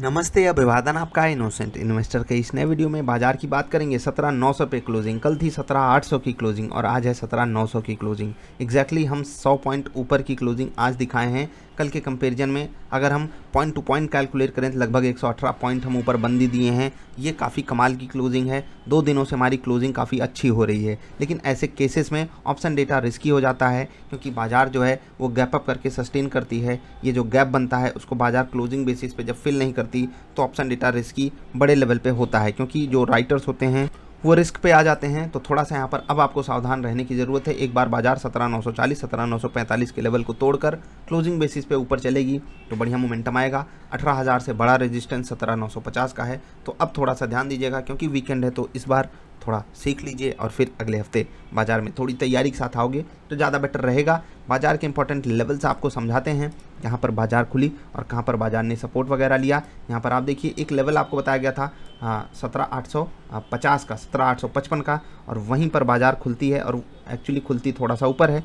नमस्ते अभिवादन आपका इनोसेंट इन्वेस्टर के इस नए वीडियो में बाजार की बात करेंगे सत्रह नौ सौ पे क्लोजिंग कल थी सत्रह आठ सौ की क्लोजिंग और आज है सत्रह नौ सौ की क्लोजिंग एग्जैक्टली exactly हम सौ पॉइंट ऊपर की क्लोजिंग आज दिखाए हैं कल के कंपैरिजन में अगर हम पॉइंट टू पॉइंट कैलकुलेट करें तो लगभग एक पॉइंट हम ऊपर बंदी दिए हैं ये काफ़ी कमाल की क्लोजिंग है दो दिनों से हमारी क्लोजिंग काफ़ी अच्छी हो रही है लेकिन ऐसे केसेस में ऑप्शन डेटा रिस्की हो जाता है क्योंकि बाजार जो है वो गैप अप करके सस्टेन करती है ये जो गैप बनता है उसको बाजार क्लोजिंग बेसिस पर जब फिल नहीं करता दी तो ऑप्शन डेटा रिस्क ही बड़े लेवल पे होता है क्योंकि जो राइटर्स होते हैं वो रिस्क पे आ जाते हैं तो थोड़ा सा यहाँ पर अब आपको सावधान रहने की ज़रूरत है एक बार बाजार सत्रह नौ सौ चालीस सत्रह नौ सौ पैंतालीस के लेवल को तोड़कर क्लोजिंग बेसिस पे ऊपर चलेगी तो बढ़िया मोमेंटम आएगा अठारह हज़ार से बड़ा रेजिस्टेंस सत्रह नौ सौ पचास का है तो अब थोड़ा सा ध्यान दीजिएगा क्योंकि वीकेंड है तो इस बार थोड़ा सीख लीजिए और फिर अगले हफ्ते बाज़ार में थोड़ी तैयारी के साथ आओगे तो ज़्यादा बेटर रहेगा बाज़ार के इंपॉर्टेंट लेवल्स आपको समझाते हैं यहाँ पर बाज़ार खुली और कहाँ पर बाज़ार ने सपोर्ट वगैरह लिया यहाँ पर आप देखिए एक लेवल आपको बताया गया था हाँ, सत्रह आठ सौ पचास का सत्रह आठ सौ पचपन का और वहीं पर बाज़ार खुलती है और एक्चुअली खुलती थोड़ा सा ऊपर है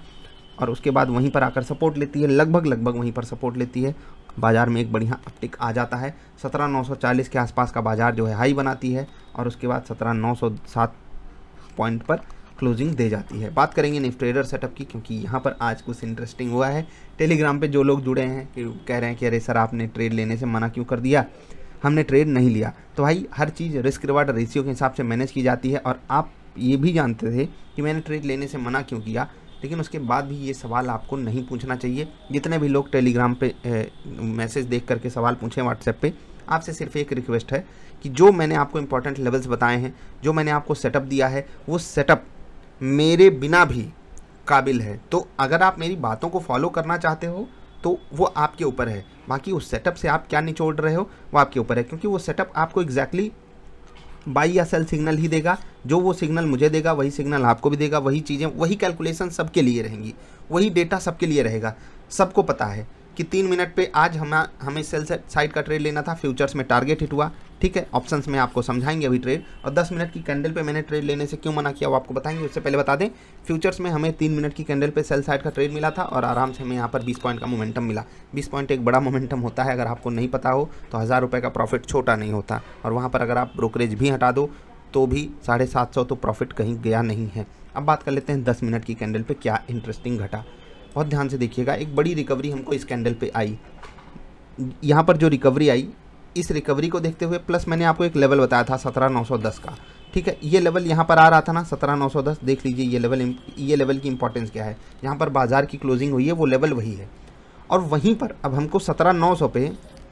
और उसके बाद वहीं पर आकर सपोर्ट लेती है लगभग लगभग वहीं पर सपोर्ट लेती है बाज़ार में एक बढ़िया अपटिक आ जाता है सत्रह नौ सौ चालीस के आसपास का बाज़ार जो है हाई बनाती है और उसके बाद सत्रह नौ सौ सात पॉइंट पर क्लोजिंग दे जाती है बात करेंगे निफ्ट ट्रेडर सेटअप की क्योंकि यहाँ पर आज कुछ इंटरेस्टिंग हुआ है टेलीग्राम पे जो लोग जुड़े हैं कि कह रहे हैं कि अरे सर आपने ट्रेड लेने से मना क्यों कर दिया हमने ट्रेड नहीं लिया तो भाई हर चीज़ रिस्क रिवार्ड रेशियो के हिसाब से मैनेज की जाती है और आप ये भी जानते थे कि मैंने ट्रेड लेने से मना क्यों किया लेकिन उसके बाद भी ये सवाल आपको नहीं पूछना चाहिए जितने भी लोग टेलीग्राम पे मैसेज देख करके सवाल पूछें व्हाट्सएप पे आपसे सिर्फ एक रिक्वेस्ट है कि जो मैंने आपको इंपॉर्टेंट लेवल्स बताए हैं जो मैंने आपको सेटअप दिया है वो सेटअप मेरे बिना भी काबिल है तो अगर आप मेरी बातों को फॉलो करना चाहते हो तो वो आपके ऊपर है बाकी उस सेटअप से आप क्या निचोड़ रहे हो वो आपके ऊपर है क्योंकि वो सेटअप आपको एग्जैक्टली बाई या सेल सिग्नल ही देगा जो वो सिग्नल मुझे देगा वही सिग्नल आपको भी देगा वही चीज़ें वही कैलकुलेशन सबके लिए रहेंगी वही डेटा सबके लिए रहेगा सबको पता है कि तीन मिनट पे आज हम हमें सेल साइड का ट्रेड लेना था फ्यूचर्स में टारगेट हिट हुआ ठीक है ऑप्शंस में आपको समझाएंगे अभी ट्रेड और 10 मिनट की कैंडल पे मैंने ट्रेड लेने से क्यों मना किया वो आपको बताएंगे उससे पहले बता दें फ्यूचर्स में हमें तीन मिनट की कैंडल पे सेल साइड का ट्रेड मिला था और आराम से हमें यहाँ पर बीस पॉइंट का मोमेंटम मिला बीस पॉइंट एक बड़ा मोमेंटम होता है अगर आपको नहीं पता हो तो हज़ार रुपये का प्रॉफिट छोटा नहीं होता और वहाँ पर अगर आप ब्रोकरेज भी हटा दो तो भी साढ़े सात सौ तो प्रॉफिट कहीं गया नहीं है अब बात कर लेते हैं दस मिनट की कैंडल पर क्या इंटरेस्टिंग घटा बहुत ध्यान से देखिएगा एक बड़ी रिकवरी हमको इस कैंडल पे आई यहाँ पर जो रिकवरी आई इस रिकवरी को देखते हुए प्लस मैंने आपको एक लेवल बताया था सत्रह नौ सौ दस का ठीक है ये लेवल यहाँ पर आ रहा था ना सत्रह नौ सौ दस देख लीजिए ये लेवल ये लेवल की इंपॉर्टेंस क्या है यहाँ पर बाजार की क्लोजिंग हुई है वो लेवल वही है और वहीं पर अब हमको सत्रह नौ सौ पे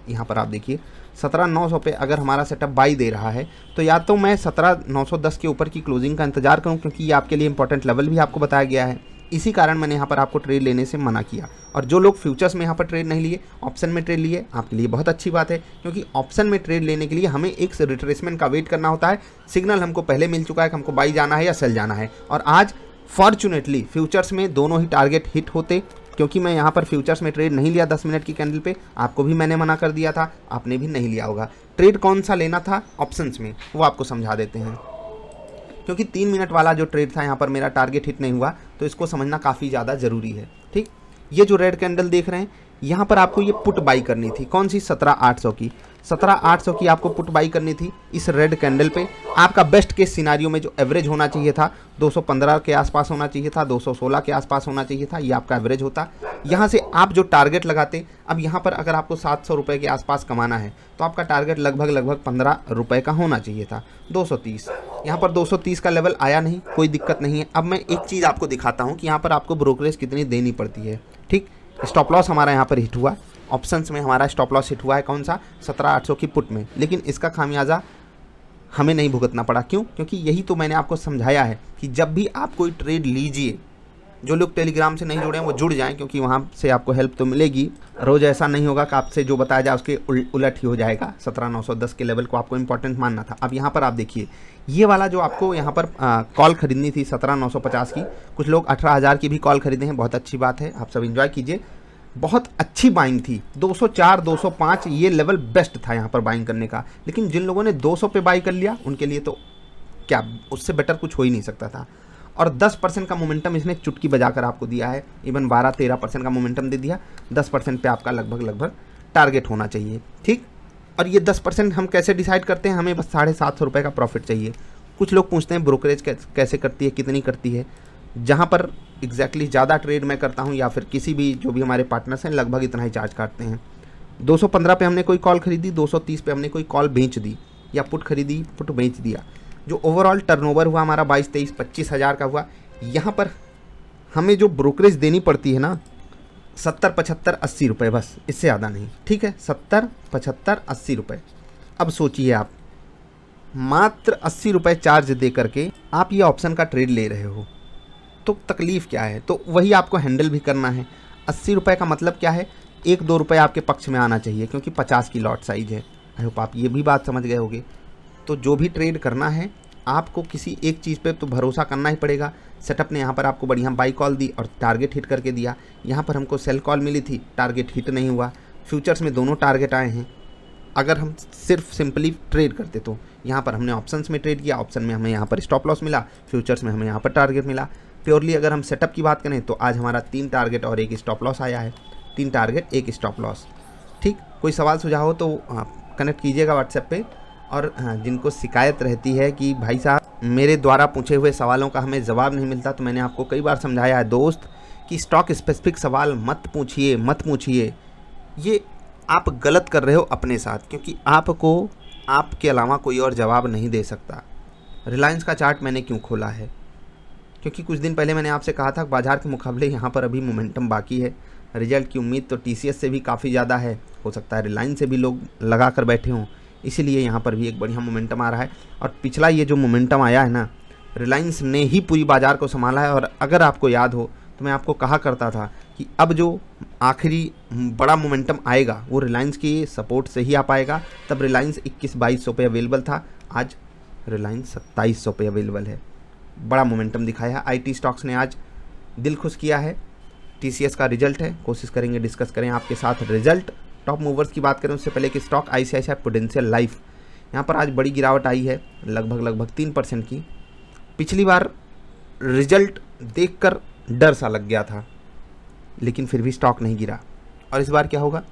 यहाँ पर आप देखिए सत्रह नौ सौ पे अगर हमारा सेटअप बाई दे रहा है तो या तो मैं सत्रह नौ सौ दस के ऊपर की क्लोजिंग का इंतजार करूँ क्योंकि ये आपके लिए इंपॉर्टेंट लेवल भी आपको बताया गया है इसी कारण मैंने यहाँ पर आपको ट्रेड लेने से मना किया और जो लोग फ्यूचर्स में यहाँ पर ट्रेड नहीं लिए ऑप्शन में ट्रेड लिए आपके लिए बहुत अच्छी बात है क्योंकि ऑप्शन में ट्रेड लेने के लिए हमें एक रिट्रेसमेंट का वेट करना होता है सिग्नल हमको पहले मिल चुका है कि हमको बाई जाना है या सेल जाना है और आज फॉर्चुनेटली फ्यूचर्स में दोनों ही टारगेट हिट होते क्योंकि मैं यहाँ पर फ्यूचर्स में ट्रेड नहीं लिया दस मिनट की कैंडल पर आपको भी मैंने मना कर दिया था आपने भी नहीं लिया होगा ट्रेड कौन सा लेना था ऑप्शन में वो आपको समझा देते हैं क्योंकि तीन मिनट वाला जो ट्रेड था यहाँ पर मेरा टारगेट हिट नहीं हुआ तो इसको समझना काफ़ी ज़्यादा ज़रूरी है ठीक ये जो रेड कैंडल देख रहे हैं यहाँ पर आपको ये पुट बाई करनी थी कौन सी सत्रह आठ सौ की सत्रह आठ सौ की आपको पुट बाई करनी थी इस रेड कैंडल पे आपका बेस्ट केस सिनारियो में जो एवरेज होना चाहिए था 215 के आसपास होना चाहिए था 216 के आसपास होना चाहिए था ये आपका एवरेज होता यहाँ से आप जो टारगेट लगाते अब यहाँ पर अगर आपको सात सौ रुपये के आसपास कमाना है तो आपका टारगेट लगभग लगभग पंद्रह रुपये का होना चाहिए था तीस यहाँ पर 230 का लेवल आया नहीं कोई दिक्कत नहीं है अब मैं एक चीज़ आपको दिखाता हूँ कि यहाँ पर आपको ब्रोकरेज कितनी देनी पड़ती है ठीक स्टॉप लॉस हमारा यहाँ पर हिट हुआ ऑप्शंस में हमारा स्टॉप लॉस हिट हुआ है कौन सा सत्रह आठ सौ की पुट में लेकिन इसका खामियाजा हमें नहीं भुगतना पड़ा क्यों क्योंकि यही तो मैंने आपको समझाया है कि जब भी आप कोई ट्रेड लीजिए जो लोग टेलीग्राम से नहीं जुड़े हैं वो जुड़ जाएं क्योंकि वहाँ से आपको हेल्प तो मिलेगी रोज़ ऐसा नहीं होगा कि आपसे जो बताया जाए उसके उलट ही हो जाएगा सत्रह नौ सौ दस के लेवल को आपको इंपॉर्टेंट मानना था अब यहाँ पर आप देखिए ये वाला जो आपको यहाँ पर कॉल खरीदनी थी सत्रह नौ सौ पचास की कुछ लोग अठारह हज़ार की भी कॉल खरीदे हैं बहुत अच्छी बात है आप सब इन्जॉय कीजिए बहुत अच्छी बाइंग थी 204 205 ये लेवल बेस्ट था यहाँ पर बाइंग करने का लेकिन जिन लोगों ने 200 पे बाई कर लिया उनके लिए तो क्या उससे बेटर कुछ हो ही नहीं सकता था और 10 परसेंट का मोमेंटम इसने चुटकी बजाकर आपको दिया है इवन 12-13 परसेंट का मोमेंटम दे दिया 10 परसेंट पर आपका लगभग लगभग टारगेट होना चाहिए ठीक और ये 10 परसेंट हम कैसे डिसाइड करते हैं हमें बस साढ़े सात सौ रुपये का प्रॉफिट चाहिए कुछ लोग पूछते हैं ब्रोकरेज कैसे करती है कितनी करती है जहाँ पर एग्जैक्टली ज़्यादा ट्रेड मैं करता हूँ या फिर किसी भी जो भी हमारे पार्टनर्स हैं लगभग इतना ही चार्ज काटते हैं दो पे हमने कोई कॉल खरीदी दो सौ हमने कोई कॉल बेच दी या पुट खरीदी पुट बेच दिया जो ओवरऑल टर्नओवर हुआ हमारा बाईस तेईस पच्चीस हज़ार का हुआ यहाँ पर हमें जो ब्रोकरेज देनी पड़ती है ना सत्तर पचहत्तर अस्सी रुपये बस इससे ज़्यादा नहीं ठीक है सत्तर पचहत्तर अस्सी रुपये अब सोचिए आप मात्र अस्सी रुपये चार्ज दे करके आप ये ऑप्शन का ट्रेड ले रहे हो तो तकलीफ़ क्या है तो वही आपको हैंडल भी करना है अस्सी रुपये का मतलब क्या है एक दो रुपये आपके पक्ष में आना चाहिए क्योंकि पचास की लॉट साइज़ है आई होप आप ये भी बात समझ गए होगे तो जो भी ट्रेड करना है आपको किसी एक चीज़ पे तो भरोसा करना ही पड़ेगा सेटअप ने यहाँ पर आपको बढ़िया बाई कॉल दी और टारगेट हिट करके दिया यहाँ पर हमको सेल कॉल मिली थी टारगेट हिट नहीं हुआ फ्यूचर्स में दोनों टारगेट आए हैं अगर हम सिर्फ सिंपली ट्रेड करते तो यहाँ पर हमने ऑप्शंस में ट्रेड किया ऑप्शन में हमें यहाँ पर स्टॉप लॉस मिला फ्यूचर्स में हमें यहाँ पर टारगेट मिला प्योरली अगर हम सेटअप की बात करें तो आज हमारा तीन टारगेट और एक स्टॉप लॉस आया है तीन टारगेट एक स्टॉप लॉस ठीक कोई सवाल सुझाव हो तो कनेक्ट कीजिएगा व्हाट्सएप पर और जिनको शिकायत रहती है कि भाई साहब मेरे द्वारा पूछे हुए सवालों का हमें जवाब नहीं मिलता तो मैंने आपको कई बार समझाया है दोस्त कि स्टॉक स्पेसिफिक सवाल मत पूछिए मत पूछिए ये आप गलत कर रहे हो अपने साथ क्योंकि आपको आपके अलावा कोई और जवाब नहीं दे सकता रिलायंस का चार्ट मैंने क्यों खोला है क्योंकि कुछ दिन पहले मैंने आपसे कहा था बाजार के मुकाबले यहाँ पर अभी मोमेंटम बाकी है रिजल्ट की उम्मीद तो टी से भी काफ़ी ज़्यादा है हो सकता है रिलायंस से भी लोग लगा कर बैठे हों इसीलिए यहाँ पर भी एक बढ़िया मोमेंटम आ रहा है और पिछला ये जो मोमेंटम आया है ना रिलायंस ने ही पूरी बाज़ार को संभाला है और अगर आपको याद हो तो मैं आपको कहा करता था कि अब जो आखिरी हम्म, बड़ा मोमेंटम आएगा वो रिलायंस की सपोर्ट से ही आ पाएगा तब रिलायंस इक्कीस बाईस सौ पे अवेलेबल था आज रिलायंस सत्ताईस सौ पे अवेलेबल है बड़ा मोमेंटम दिखाया है आई स्टॉक्स ने आज दिल खुश किया है टी का रिजल्ट है कोशिश करेंगे डिस्कस करें आपके साथ रिजल्ट टॉप मूवर्स की बात करें उससे पहले कि stock I C I prudential life यहाँ पर आज बड़ी गिरावट आई है लगभग लगभग तीन परसेंट की पिछली बार रिजल्ट देखकर डर सा लग गया था लेकिन फिर भी स्टॉक नहीं गिरा और इस बार क्या होगा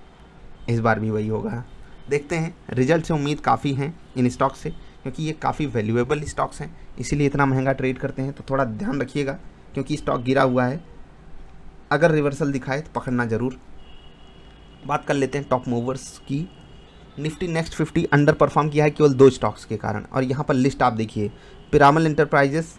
इस बार भी वही होगा देखते हैं रिजल्ट से उम्मीद काफ़ी हैं इन स्टॉक से क्योंकि ये काफ़ी वैल्यूएबल स्टॉक्स हैं इसीलिए इतना महंगा ट्रेड करते हैं तो थोड़ा ध्यान रखिएगा क्योंकि स्टॉक गिरा हुआ है अगर रिवर्सल दिखाए तो पकड़ना ज़रूर बात कर लेते हैं टॉप मूवर्स की Nifty next fifty under perform किया है केवल दो स्टॉक्स के कारण और यहाँ पर लिस्ट आप देखिए Piramal Enterprises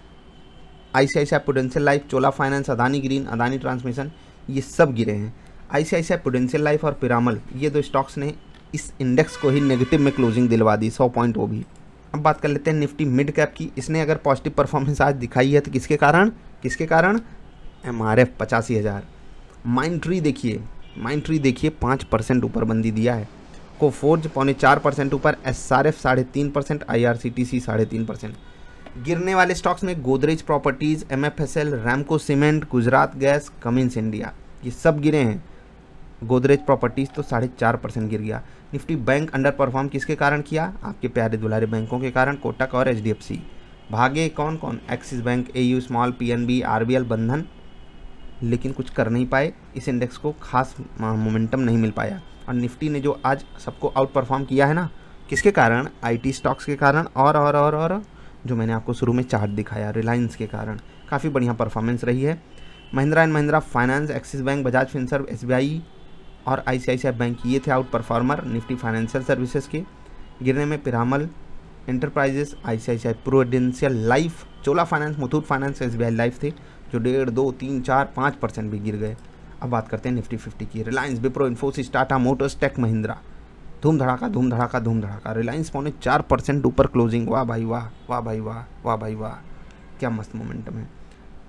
I C I C I Prudential Life Chola Finance Adani Green Adani Transmission ये सब गिरे हैं आई C I C I Prudential life और पिरामल ये दो स्टॉक्स ने इस इंडेक्स को ही नेगेटिव में क्लोजिंग दिलवा दी सौ पॉइंट वो भी अब बात कर लेते हैं निफ्टी मिड कैप की इसने अगर पॉजिटिव परफॉर्मेंस आज दिखाई है तो किसके कारण किसके कारण एम आर एफ पचासी हज़ार माइंड ट्री देखिए माइंड ट्री देखिए पाँच परसेंट ऊपर बंदी दिया है को फोर्ज पौने चार परसेंट ऊपर एस आर एफ साढ़े तीन percent I R C T C साढ़े तीन परसेंट गिरने वाले स्टॉक्स में Godrej Properties M F S L Ramco Cement Gujarat Gas Cummins India ये सब गिरे हैं गोदरेज प्रॉपर्टीज़ तो साढ़े चार परसेंट गिर गया निफ्टी बैंक अंडर परफॉर्म किसके कारण किया आपके प्यारे दुलारे बैंकों के कारण कोटक और एच डी एफ सी भागे कौन कौन Axis Bank A U Small P N B R B L Bandhan लेकिन कुछ कर नहीं पाए इस इंडेक्स को खास मोमेंटम नहीं मिल पाया और निफ्टी ने जो आज सबको आउट परफॉर्म किया है ना किसके कारण आईटी स्टॉक्स के कारण और और और और जो मैंने आपको शुरू में चार्ट दिखाया रिलायंस के कारण काफ़ी बढ़िया परफॉर्मेंस रही है Mahindra and Mahindra Finance Axis Bank Bajaj Finserv S और आई बैंक ये थे out performer Nifty Financial Services के गिरने में Piramal Enterprises I C I I C Prudential Life Chola Finance Muthoot Finance S B Life थे जो डेढ़ दो तीन चार पाँच परसेंट भी गिर गए अब बात करते हैं निफ्टी फिफ्टी की Reliance Wipro Infosys Tata Motors Tech Mahindra धूम धड़ाका धूम धड़ाका धूम धड़ाका रिलायंस पौने चार परसेंट ऊपर क्लोजिंग वाह भाई वाह वाह भाई वाह वाह भाई वाह क्या मस्त मोमेंटम है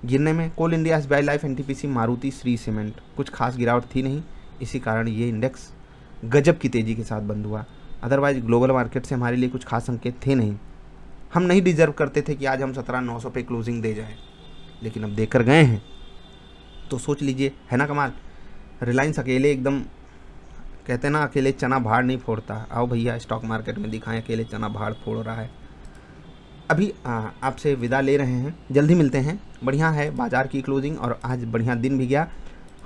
गिरने में Coal India SBI life N Maruti Shree Cement कुछ खास गिरावट थी नहीं इसी कारण ये इंडेक्स गजब की तेज़ी के साथ बंद हुआ अदरवाइज ग्लोबल मार्केट से हमारे लिए कुछ खास संकेत थे नहीं हम नहीं डिजर्व करते थे कि आज हम सत्रह नौ सौ पे क्लोजिंग दे जाएँ लेकिन अब देकर गए हैं तो सोच लीजिए है ना कमाल रिलायंस अकेले एकदम कहते हैं ना अकेले चना भाड़ नहीं फोड़ता आओ भैया स्टॉक मार्केट में दिखाएं अकेले चना भाड़ फोड़ रहा है अभी आपसे विदा ले रहे हैं जल्दी मिलते हैं बढ़िया है बाज़ार की क्लोजिंग और आज बढ़िया दिन भी गया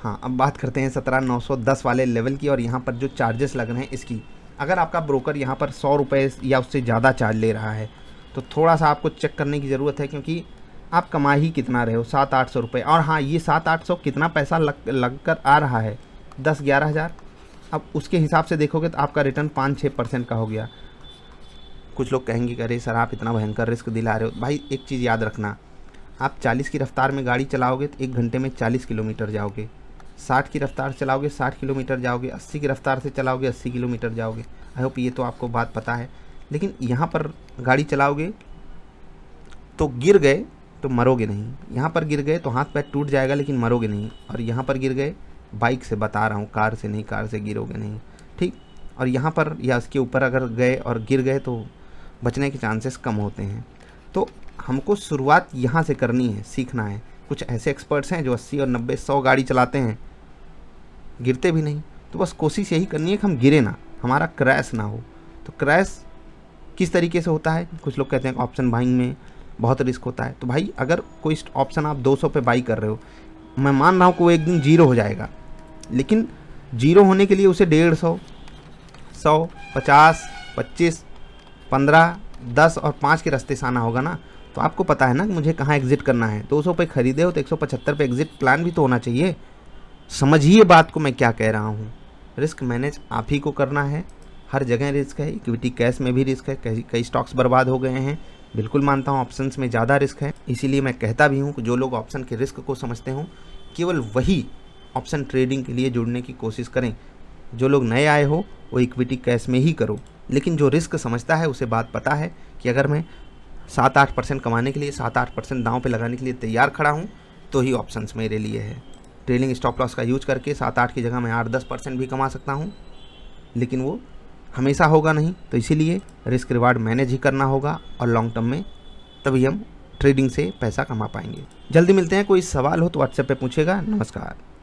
हाँ अब बात करते हैं सत्रह नौ सौ दस वाले लेवल की और यहाँ पर जो चार्जेस लग रहे हैं इसकी अगर आपका ब्रोकर यहाँ पर सौ रुपये या उससे ज़्यादा चार्ज ले रहा है तो थोड़ा सा आपको चेक करने की ज़रूरत है क्योंकि आप कमा ही कितना रहे हो सात आठ सौ रुपये और हाँ ये सात आठ सौ कितना पैसा लग लग कर आ रहा है दस ग्यारह हज़ार अब उसके हिसाब से देखोगे तो आपका रिटर्न पाँच छः परसेंट का हो गया कुछ लोग कहेंगे कि अरे सर आप इतना भयंकर रिस्क दिला रहे हो भाई एक चीज़ याद रखना आप चालीस की रफ़्तार में गाड़ी चलाओगे तो एक घंटे में चालीस किलोमीटर जाओगे साठ की रफ़्तार चलाओगे साठ किलोमीटर जाओगे अस्सी की रफ़्तार से चलाओगे अस्सी किलोमीटर जाओगे आई होप ये तो आपको बात पता है लेकिन यहाँ पर गाड़ी चलाओगे तो गिर गए तो मरोगे नहीं यहाँ पर गिर गए तो हाथ पैर टूट जाएगा लेकिन मरोगे नहीं और यहाँ पर गिर गए बाइक से बता रहा हूँ कार से नहीं कार से गिरोगे नहीं ठीक और यहाँ पर या उसके ऊपर अगर गए और गिर गए तो बचने के चांसेस कम होते हैं तो हमको शुरुआत यहाँ से करनी है सीखना है कुछ ऐसे एक्सपर्ट्स हैं जो अस्सी और नब्बे सौ गाड़ी चलाते हैं गिरते भी नहीं तो बस कोशिश यही करनी है कि हम गिरे ना हमारा क्रैश ना हो तो क्रैश किस तरीके से होता है कुछ लोग कहते हैं ऑप्शन बाइंग में बहुत रिस्क होता है तो भाई अगर कोई ऑप्शन आप 200 पे बाई कर रहे हो मैं मान रहा हूँ कि वो एक दिन जीरो हो जाएगा लेकिन जीरो होने के लिए उसे डेढ़ सौ सौ पचास पच्चीस पंद्रह दस और पाँच के रास्ते से आना होगा ना तो आपको पता है ना कि मुझे कहाँ एग्ज़िट करना है 200 पे खरीदे हो तो पचहत्तर पे एग्ज़िट प्लान भी तो होना चाहिए समझिए बात को मैं क्या कह रहा हूँ रिस्क मैनेज आप ही को करना है हर जगह रिस्क है इक्विटी कैश में भी रिस्क है कई कई स्टॉक्स बर्बाद हो गए हैं बिल्कुल मानता हूँ ऑप्शन में ज़्यादा रिस्क है इसीलिए मैं कहता भी हूँ कि जो लोग ऑप्शन के रिस्क को समझते हों केवल वही ऑप्शन ट्रेडिंग के लिए जुड़ने की कोशिश करें जो लोग नए आए हो वो इक्विटी कैश में ही करो लेकिन जो रिस्क समझता है उसे बात पता है कि अगर मैं सात आठ परसेंट कमाने के लिए सात आठ परसेंट दाव पर लगाने के लिए तैयार खड़ा हूँ तो ही ऑप्शंस मेरे लिए है ट्रेलिंग स्टॉप लॉस का यूज करके सात आठ की जगह मैं आठ दस परसेंट भी कमा सकता हूँ लेकिन वो हमेशा होगा नहीं तो इसीलिए रिस्क रिवार्ड मैनेज ही करना होगा और लॉन्ग टर्म में तभी हम ट्रेडिंग से पैसा कमा पाएंगे जल्दी मिलते हैं कोई सवाल हो तो व्हाट्सएप पे पूछेगा नमस्कार